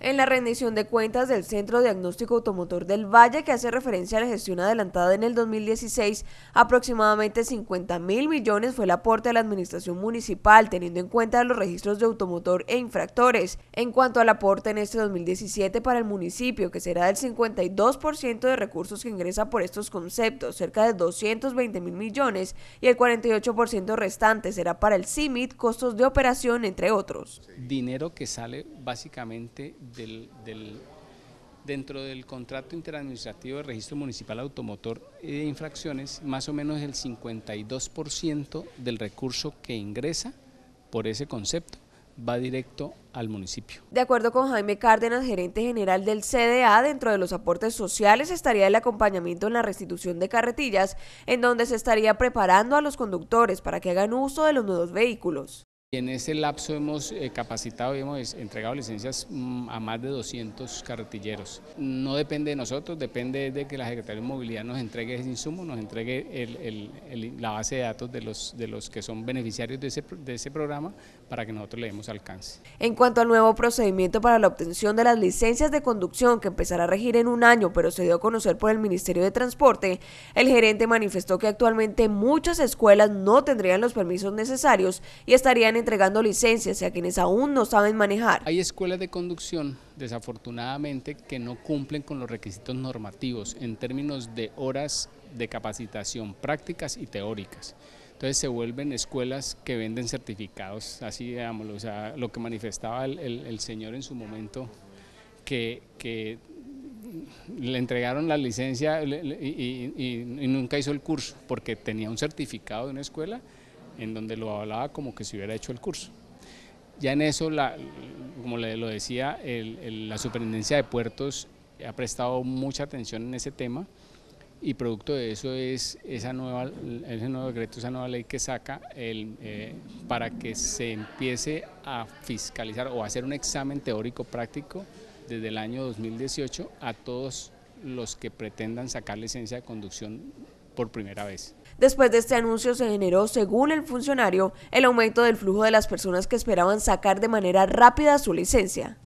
en la rendición de cuentas del Centro Diagnóstico Automotor del Valle, que hace referencia a la gestión adelantada en el 2016, aproximadamente 50 mil millones fue el aporte a la Administración Municipal, teniendo en cuenta los registros de automotor e infractores. En cuanto al aporte en este 2017 para el municipio, que será del 52% de recursos que ingresa por estos conceptos, cerca de 220 mil millones, y el 48% restante será para el CIMIT, costos de operación, entre otros. Dinero que sale básicamente dentro del contrato interadministrativo de registro municipal automotor e eh, de infracciones, más o menos el 52% del recurso que ingresa por ese concepto va directo al municipio. De acuerdo con Jaime Cárdenas, gerente general del CDA, dentro de los aportes sociales estaría el acompañamiento en la restitución de carretillas, en donde se estaría preparando a los conductores para que hagan uso de los nuevos vehículos. En ese lapso hemos eh, capacitado y hemos entregado licencias mm, a más de 200 carretilleros. No depende de nosotros, depende de que la Secretaría de Movilidad nos entregue ese insumo, nos entregue la base de datos de los, que son beneficiarios de ese programa para que nosotros le demos alcance. En cuanto al nuevo procedimiento para la obtención de las licencias de conducción que empezará a regir en un año, pero se dio a conocer por el Ministerio de Transporte, el gerente manifestó que actualmente muchas escuelas no tendrían los permisos necesarios y estarían en entregando licencias a quienes aún no saben manejar. Hay escuelas de conducción, desafortunadamente, que no cumplen con los requisitos normativos en términos de horas de capacitación prácticas y teóricas. Entonces se vuelven escuelas que venden certificados, así digámoslo, o sea, lo que manifestaba el, el, señor en su momento, que, que le entregaron la licencia y, y, y, nunca hizo el curso porque tenía un certificado de una escuela en donde lo hablaba como que se hubiera hecho el curso. Ya en eso, la, como le, lo decía, la superintendencia de puertos ha prestado mucha atención en ese tema y producto de eso es esa nueva, ese nuevo decreto, esa nueva ley que saca el, eh, para que se empiece a fiscalizar o hacer un examen teórico práctico desde el año 2018 a todos los que pretendan sacar licencia de conducción por primera vez. Después de este anuncio se generó, según el funcionario, el aumento del flujo de las personas que esperaban sacar de manera rápida su licencia.